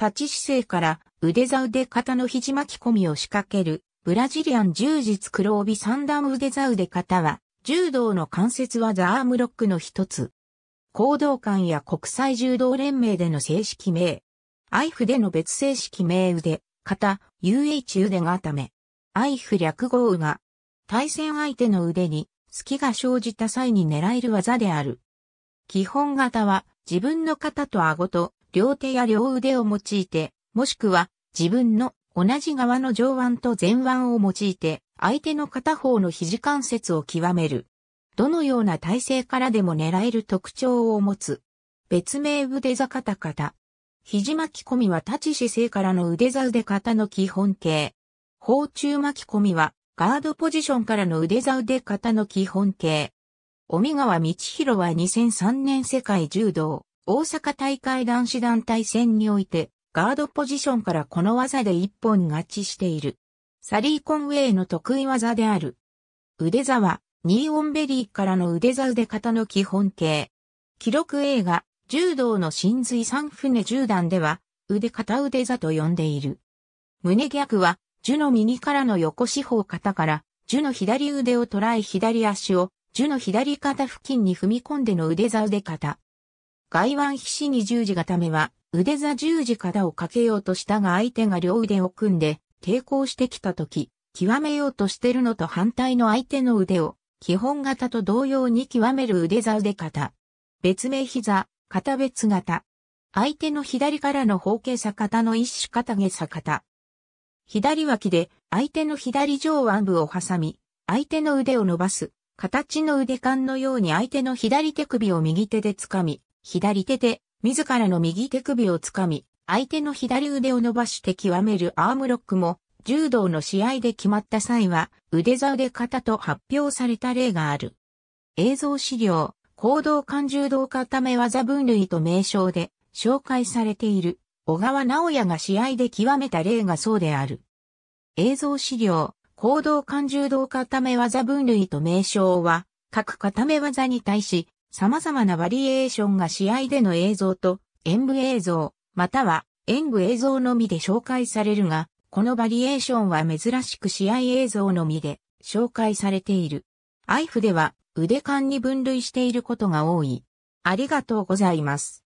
立ち姿勢から腕座腕肩の肘巻き込みを仕掛ける、ブラジリアン柔術黒帯三段腕座腕肩は、柔道の関節技アームロックの一つ。行動館や国際柔道連盟での正式名。アイフでの別正式名腕、肩、UH 腕がため。アイフ略号が、対戦相手の腕に隙が生じた際に狙える技である。基本型は自分の肩と顎と両手や両腕を用いて、もしくは自分の同じ側の上腕と前腕を用いて、相手の片方の肘関節を極める。どのような体勢からでも狙える特徴を持つ。別名腕座型肩。肘巻き込みは立ち姿勢からの腕座腕肩の基本形。包中巻き込みはガードポジションからの腕座腕肩の基本形。尾身川道弘は2003年世界柔道大阪大会男子団体戦において、ガードポジションからこの技で一本勝ちしている。サリーコンウェイの得意技である。腕座は、ニーオンベリーからの腕座腕型の基本形。記録映画、柔道の真髄三船十段では、腕片腕座と呼んでいる。胸逆は、樹の右からの横四方肩から、樹の左腕を捉え左足を、樹の左肩付近に踏み込んでの腕座腕肩。外腕皮脂に十字固めは、腕座十字肩をかけようとしたが相手が両腕を組んで、抵抗してきたとき、極めようとしてるのと反対の相手の腕を、基本型と同様に極める腕座腕肩。別名膝、肩別型。相手の左からの方形さ肩の一種肩下さ肩。左脇で相手の左上腕部を挟み、相手の腕を伸ばす、形の腕間のように相手の左手首を右手で掴み、左手で、自らの右手首をつかみ、相手の左腕を伸ばして極めるアームロックも、柔道の試合で決まった際は、腕座で型と発表された例がある。映像資料、行動感柔道固め技分類と名称で紹介されている、小川直也が試合で極めた例がそうである。映像資料、行動感柔道固め技分類と名称は、各固め技に対し、様々なバリエーションが試合での映像と演舞映像、または演舞映像のみで紹介されるが、このバリエーションは珍しく試合映像のみで紹介されている。アイフでは腕間に分類していることが多い。ありがとうございます。